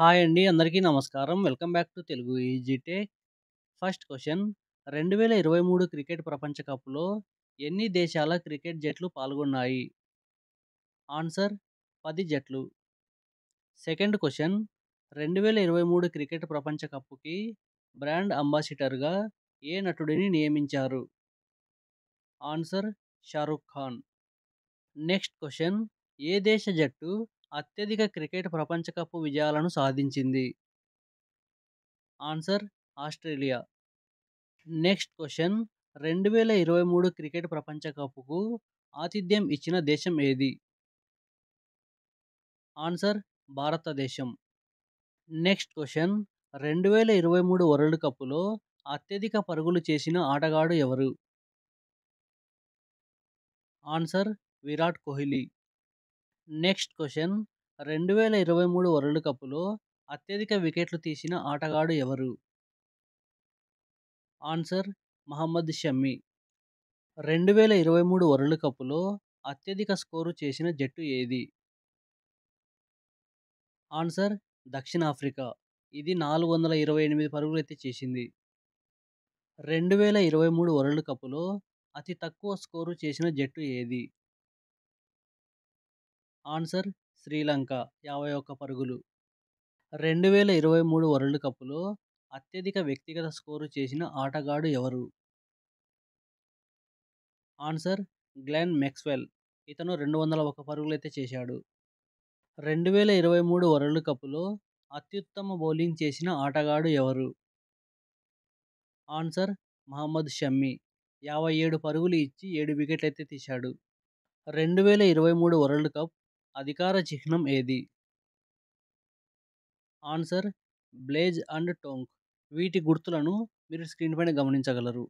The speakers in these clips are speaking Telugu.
హాయ్ అండి అందరికీ నమస్కారం welcome back to Telugu easy tech first question రెండు వేల ఇరవై మూడు క్రికెట్ ప్రపంచ కప్లో ఎన్ని దేశాల క్రికెట్ జట్లు పాల్గొన్నాయి ఆన్సర్ పది జట్లు సెకండ్ క్వశ్చన్ రెండు వేల ఇరవై మూడు క్రికెట్ ప్రపంచ కప్పుకి బ్రాండ్ అంబాసిడర్గా ఏ నటుడిని నియమించారు answer Shahrukh Khan next question ఏ దేశ జట్టు అత్యధిక క్రికెట్ ప్రపంచ కప్పు విజయాలను సాధించింది ఆన్సర్ ఆస్ట్రేలియా నెక్స్ట్ క్వశ్చన్ రెండు వేల ఇరవై మూడు క్రికెట్ ప్రపంచ కప్కు ఆతిథ్యం ఇచ్చిన దేశం ఏది ఆన్సర్ భారతదేశం నెక్స్ట్ క్వశ్చన్ రెండు వేల ఇరవై మూడు వరల్డ్ కప్లో అత్యధిక పరుగులు చేసిన ఆటగాడు ఎవరు answer Virat Kohli next question రెండు వేల ఇరవై మూడు వరల్డ్ కప్లో అత్యధిక వికెట్లు తీసిన ఆటగాడు ఎవరు ఆన్సర్ మహమ్మద్ షమ్మి రెండు వేల ఇరవై మూడు వరల్డ్ కప్లో అత్యధిక స్కోరు చేసిన జట్టు ఏది ఆన్సర్ దక్షిణాఫ్రికా ఇది నాలుగు వందల ఇరవై ఎనిమిది పరుగులు చేసింది రెండు వేల ఇరవై మూడు వరల్డ్ కప్లో అతి తక్కువ స్కోరు చేసిన జట్టు ఏది ఆన్సర్ శ్రీలంక యాభై ఒక్క పరుగులు రెండు వేల ఇరవై మూడు వరల్డ్ కప్లో అత్యధిక వ్యక్తిగత స్కోరు చేసిన ఆటగాడు ఎవరు ఆన్సర్ గ్లెన్ మెక్స్వెల్ ఇతను రెండు వందల ఒక పరుగులైతే చేశాడు రెండు వేల ఇరవై మూడు వరల్డ్ కప్లో అత్యుత్తమ బౌలింగ్ చేసిన ఆటగాడు ఎవరు ఆన్సర్ మహమ్మద్ షమ్మి యాభై ఏడు పరుగులు ఇచ్చి ఏడు వికెట్లైతే తీశాడు రెండు వేల ఇరవై మూడు వరల్డ్ కప్ అధికార చిహ్నం ఏది ఆన్సర్ బ్లేజ్ అండ్ టోంక్ వీటి గుర్తులను మీరు స్క్రీన్ పైన గమనించగలరు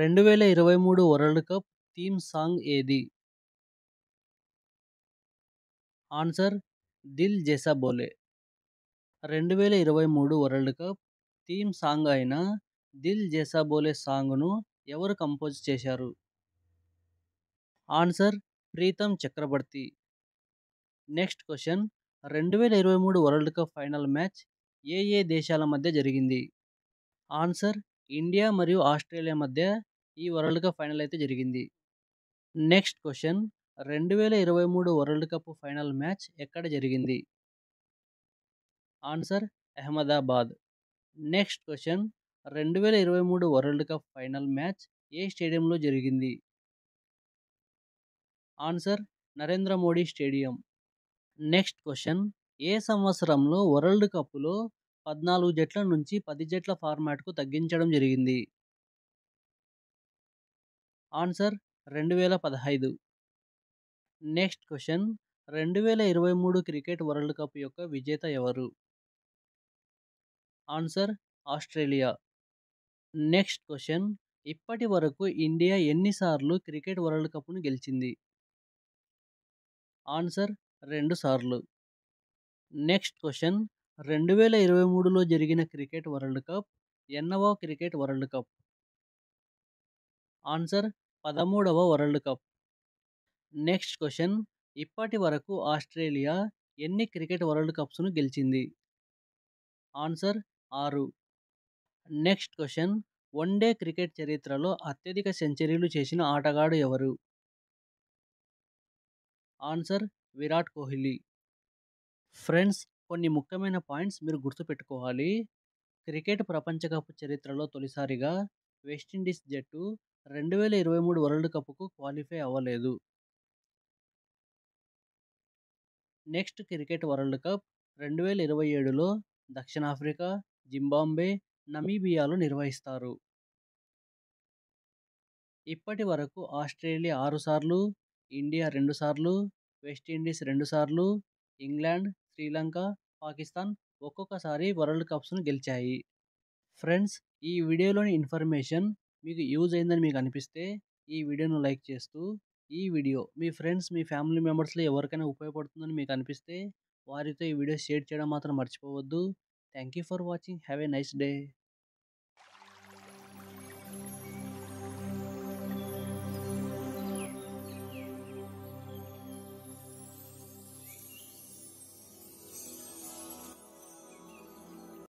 రెండు వేల ఇరవై మూడు వరల్డ్ కప్ థీమ్ సాంగ్ ఏది ఆన్సర్ దిల్ జెసా బోలే రెండు వేల ఇరవై మూడు వరల్డ్ కప్ థీమ్ సాంగ్ అయిన దిల్ జెసా బోలే సాంగ్ను ఎవరు కంపోజ్ చేశారు answer Pritam Chakraborty next question రెండు వేల ఇరవై మూడు వరల్డ్ కప్ ఫైనల్ మ్యాచ్ ఏ ఏ దేశాల మధ్య జరిగింది ఆన్సర్ ఇండియా మరియు ఆస్ట్రేలియా మధ్య ఈ వరల్డ్ కప్ ఫైనల్ అయితే జరిగింది నెక్స్ట్ క్వశ్చన్ రెండు వేల ఇరవై మూడు వరల్డ్ కప్ ఫైనల్ మ్యాచ్ ఎక్కడ జరిగింది ఆన్సర్ అహ్మదాబాద్ నెక్స్ట్ క్వశ్చన్ రెండు వేల ఇరవై మూడు వరల్డ్ కప్ ఫైనల్ మ్యాచ్ ఏ స్టేడియంలో జరిగింది answer Narendra Modi stadium next question ఏ సంవత్సరంలో వరల్డ్ కప్లో పద్నాలుగు జట్ల నుంచి పది జట్ల ఫార్మాట్కు తగ్గించడం జరిగింది ఆన్సర్ రెండు వేల పదహైదు నెక్స్ట్ క్వశ్చన్ రెండు వేల ఇరవై మూడు క్రికెట్ వరల్డ్ కప్ యొక్క విజేత ఎవరు ఆన్సర్ ఆస్ట్రేలియా నెక్స్ట్ క్వశ్చన్ ఇప్పటి వరకు ఇండియా ఎన్నిసార్లు క్రికెట్ వరల్డ్ కప్ను గెలిచింది ఆన్సర్ రెండు సార్లు నెక్స్ట్ క్వశ్చన్ రెండు వేల ఇరవై మూడులో జరిగిన క్రికెట్ వరల్డ్ కప్ ఎన్నవ క్రికెట్ వరల్డ్ కప్ ఆన్సర్ పదమూడవ వరల్డ్ కప్ నెక్స్ట్ క్వశ్చన్ ఇప్పటి వరకు ఆస్ట్రేలియా ఎన్ని క్రికెట్ వరల్డ్ కప్స్ను గెలిచింది ఆన్సర్ ఆరు next question one day cricket చరిత్రలో అత్యధిక సెంచరీలు చేసిన ఆటగాడు ఎవరు ఆన్సర్ విరాట్ కోహ్లీ ఫ్రెండ్స్ కొన్ని ముఖ్యమైన పాయింట్స్ మీరు గుర్తుపెట్టుకోవాలి క్రికెట్ ప్రపంచ కప్ చరిత్రలో తొలిసారిగా వెస్టిండీస్ జట్టు రెండు వేల ఇరవై మూడు వరల్డ్ కప్కు క్వాలిఫై అవ్వలేదు నెక్స్ట్ క్రికెట్ వరల్డ్ కప్ రెండు వేల ఇరవై ఏడులో దక్షిణాఫ్రికా జింబాంబే నమీబియాలో నిర్వహిస్తారు ఇప్పటి వరకు ఆస్ట్రేలియా ఆరుసార్లు ఇండియా రెండుసార్లు వెస్టిండీస్ రెండుసార్లు ఇంగ్లాండ్ శ్రీలంక పాకిస్తాన్ ఒక్కొక్కసారి వరల్డ్ కప్స్ను గెలిచాయి ఫ్రెండ్స్ ఈ వీడియోలోని ఇన్ఫర్మేషన్ మీకు యూజ్ అయిందని మీకు అనిపిస్తే ఈ వీడియోను లైక్ చేస్తూ ఈ వీడియో మీ ఫ్రెండ్స్ మీ ఫ్యామిలీ మెంబర్స్లో ఎవరికైనా ఉపయోగపడుతుందని మీకు అనిపిస్తే వారితో ఈ వీడియో షేర్ చేయడం మాత్రం మర్చిపోవద్దు thank you for watching have a nice day